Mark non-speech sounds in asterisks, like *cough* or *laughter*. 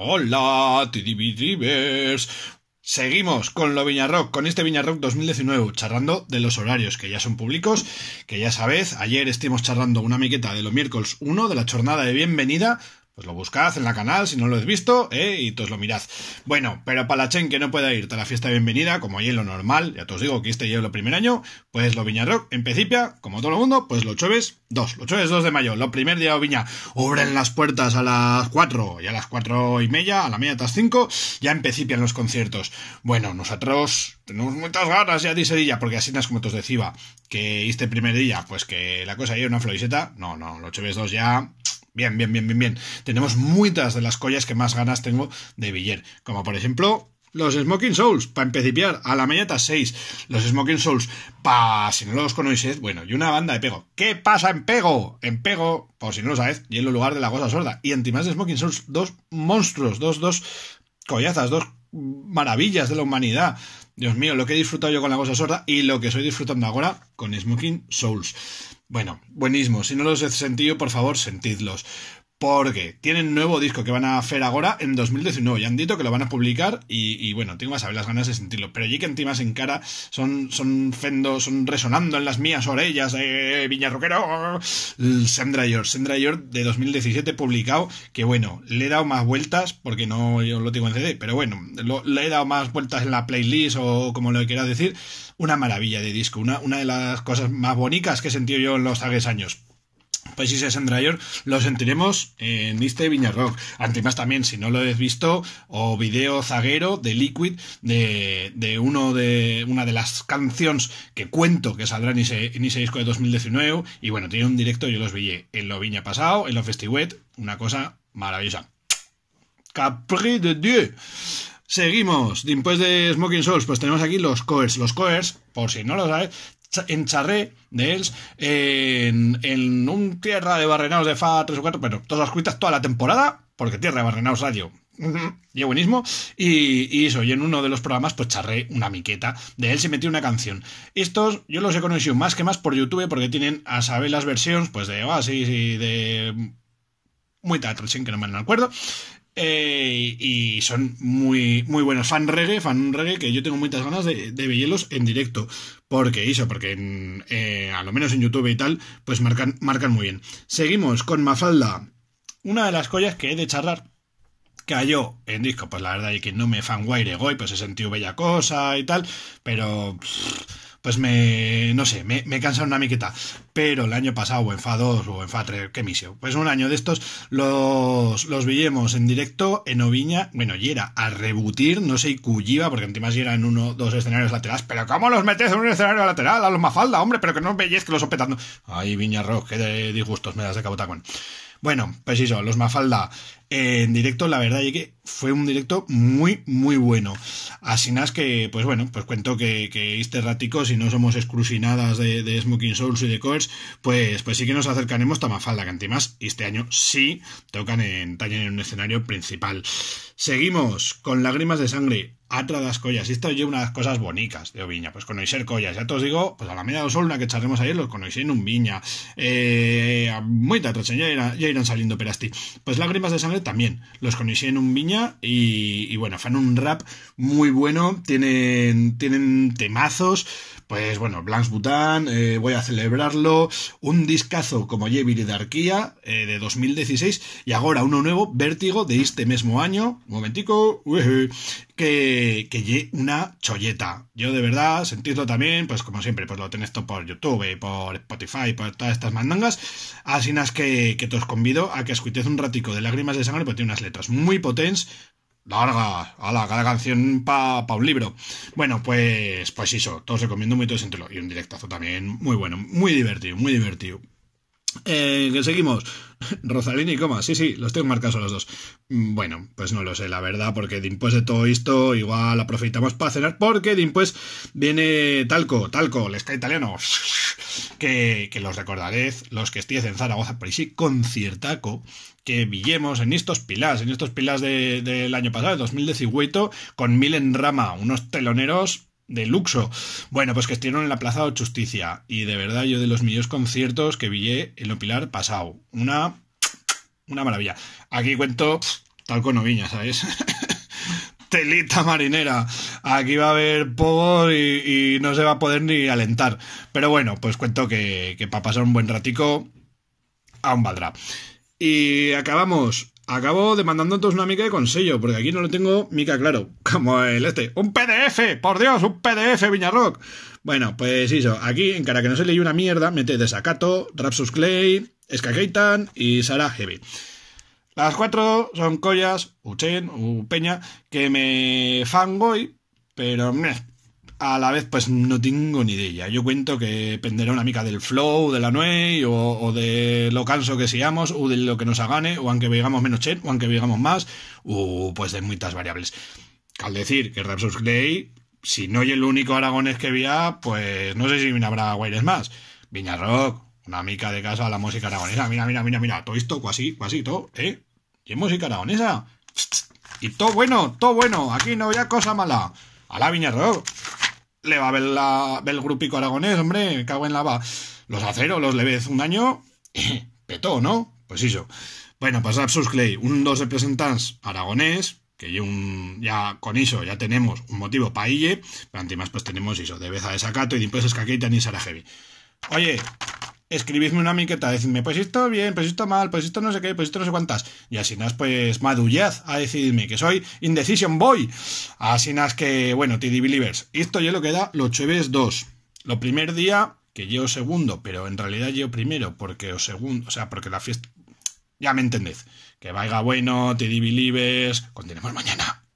Hola, Drivers. Seguimos con lo Viñarrock, con este Viñarrock 2019, charlando de los horarios que ya son públicos, que ya sabéis, ayer estuvimos charlando una miqueta de los miércoles 1 de la jornada de bienvenida, pues lo buscad en la canal si no lo has visto eh, y todos lo mirad. Bueno, pero para chen que no pueda irte a la fiesta de bienvenida, como ayer lo normal, ya te os digo que este es el primer año, pues lo rock, en principio, como todo el mundo, pues lo chueves 2, lo chueves 2 de mayo, lo primer día de viña, abren las puertas a las 4 y a las 4 y media, a la media de las 5, ya en principio los conciertos. Bueno, nosotros tenemos muchas ganas ya de ella, porque así es como te os decía, que este primer día, pues que la cosa era una floriseta, no, no, lo chueves 2 ya Bien, bien, bien, bien, bien. Tenemos muchas de las collas que más ganas tengo de Viller Como por ejemplo, los Smoking Souls, para empecipiar, a la mañana 6. Los Smoking Souls, para si no los conocéis, bueno, y una banda de pego. ¿Qué pasa en pego? En pego, por si no lo sabéis, y en lugar de la cosa sorda. Y antimás de Smoking Souls, dos monstruos, dos, dos collazas, dos maravillas de la humanidad. Dios mío, lo que he disfrutado yo con la cosa sorda y lo que estoy disfrutando ahora con Smoking Souls. Bueno, buenísimo. Si no los he sentido, por favor, sentidlos porque tienen nuevo disco que van a hacer ahora en 2019. Ya han dicho que lo van a publicar y, bueno, tengo más a ver las ganas de sentirlo. Pero allí que encima en cara son, son fendo, son resonando en las mías orellas, eh, eh Viñarroquero, Sandra York, Sandra York de 2017 publicado, que bueno, le he dado más vueltas porque no yo lo tengo en CD, pero bueno, le he dado más vueltas en la playlist o como lo quiera decir. Una maravilla de disco, una, una de las cosas más bonitas que he sentido yo en los tres años países en Dryer lo sentiremos en este Viña Rock. más también, si no lo habéis visto, o video zaguero de Liquid de, uno de una de las canciones que cuento que saldrá en ese, en ese disco de 2019. Y bueno, tiene un directo, yo los vi en lo Viña pasado, en lo Festiwet, una cosa maravillosa. Capri de Dieu. Seguimos. Después de Smoking Souls, pues tenemos aquí los Coers. Los Coers, por si no lo sabes, en Charré de Els, en, un Tierra de barrenados de Fa 3 o 4, pero todas las cuitas toda la temporada, porque Tierra de barrenados Radio. Y buenísimo. Y, eso, y en uno de los programas, pues charré una miqueta. De él y metí una canción. Estos yo los he conocido más que más por YouTube, porque tienen a saber las versiones, pues de Oasis y de mm, muy teatro, sin que no me acuerdo. Eh, y son muy, muy buenos. Fan reggae, fan reggae que yo tengo muchas ganas de, de verlos en directo. Porque eso, porque eh, a lo menos en YouTube y tal, pues marcan, marcan muy bien. Seguimos con Mafalda. Una de las joyas que he de charlar cayó en disco. Pues la verdad es que no me fanguaire hoy, pues he sentido bella cosa y tal. Pero pues me, no sé, me, me cansa una miqueta. Pero el año pasado, o en FA2 o en FA3, qué misión, pues un año de estos los, los villemos en directo en Oviña, bueno, y era a rebutir, no sé, y Culliva, porque encima si en uno, dos escenarios laterales, pero ¿cómo los metes en un escenario lateral a los Mafalda, hombre? Pero que no os que los petando. Ay, Viña Rock, qué disgustos me das de cabotacón. Bueno, pues eso, los Mafalda en directo, la verdad es que fue un directo muy, muy bueno. Así más que, pues bueno, pues cuento que, que este ratico, si no somos exclusinadas de, Smoking Souls y de Coors, pues, pues sí que nos acercaremos a Mafalda que Y este año sí tocan en, en un escenario principal. Seguimos con Lágrimas de Sangre, atra das collas. y esto unas unas cosas bonitas de Oviña, Pues pues ser collas. ya te os digo, pues, a la media de sol que charremos ayer los en un viña. Eh, muy moita ya, irán, ya irán saliendo pues, Lágrimas de Sangre también los en un viña y, y bueno, fan un rap muy bueno, tienen, tienen temazos, pues bueno, Blanche Bután, eh, voy a celebrarlo, un discazo como Jevir eh, de Arquía de 2016 y ahora uno nuevo, Vértigo, de este mismo año, un momentico, que, que una cholleta. Yo de verdad, sentido también, pues como siempre, pues lo tenéis todo por YouTube, por Spotify, por todas estas mandangas, así nas que, que te os convido a que escuchéis un ratico de Lágrimas de Sangre, porque tiene unas letras muy potentes, larga, ala, cada canción para pa un libro. Bueno, pues, pues eso, todos recomiendo muy todo, Y un directazo también muy bueno, muy divertido, muy divertido. Eh, que seguimos. *laughs* Rosalina y Coma, sí, sí, los tengo marcados a los dos. Mm, bueno, pues no lo sé, la verdad, porque después de todo esto, igual aproveitamos para cenar, porque después viene Talco, Talco, el Sky italiano. *laughs* Que, que los recordaréis, los que estéis en Zaragoza, por sí, conciertaco que villemos en estos pilas, en estos pilas del de, año pasado, de 2018, con Mil en Rama, unos teloneros de luxo. Bueno, pues que estuvieron en la Plaza de Justicia y de verdad yo de los millos conciertos que vi en Opilar Pilar pasado. Una una maravilla. Aquí cuento tal con oviña ¿sabes? *laughs* Telita marinera. Aquí va a haber pogos y, no se va a poder ni alentar. Pero bueno, pues cuento que, que para pasar un buen ratico aún valdrá. Y acabamos acabo entonces una mica de consello, porque aquí no lo tengo mica claro, *laughs* como el este. ¡Un PDF! ¡Por Dios, un PDF, Viñarrock! Bueno, pues eso, aquí, en cara que no se leí una mierda, mete Desacato, Rapsus Clay, Skakeitan y Sara Heavy. Las cuatro son collas, Uchen, Upeña, que me fangoy, pero meh, a la vez pues no tengo ni idea. Yo cuento que dependerá una mica del flow, de la nuez o, de lo canso que seamos o de lo que nos hagane o aunque veigamos menos chen o aunque veigamos más o pues de muchas variables. Al decir que Rapsus Clay, si no hay el único aragonés que vía pues no sé si habrá guaires más. Rock, una mica de casa a la música aragonesa. Mira, mira, mira, mira, todo esto, cuasi cuasi todo, ¿eh? Y música aragonesa. Y todo bueno, todo bueno, aquí no había cosa mala. A la Viña Rock le va a ver, la, ver el grupico aragonés, hombre, cago en la va. Los acero, los leves un año, petó, *laughs* eh, ¿no? Pues eso. Bueno, pues Rapsus Clay, un dos representantes aragonés, que un, ya con eso ya tenemos un motivo para pero más pues tenemos eso, de beza de sacato y de impuestos que aquí tenéis a heavy. Oye, escribidme una miqueta, decidme, pues esto bien, pues esto mal, pues esto no sé qué, pues esto no sé cuántas. Y así nas, pues madullad a decidirme, que soy Indecision Boy. Así nas que, bueno, TD Believers, esto ya lo queda los chueves 2. Lo primer día, que llevo segundo, pero en realidad llevo primero, porque o segundo, o sea, porque la fiesta... Ya me entendéis. Que vaya bueno, TD Believers, continuemos mañana.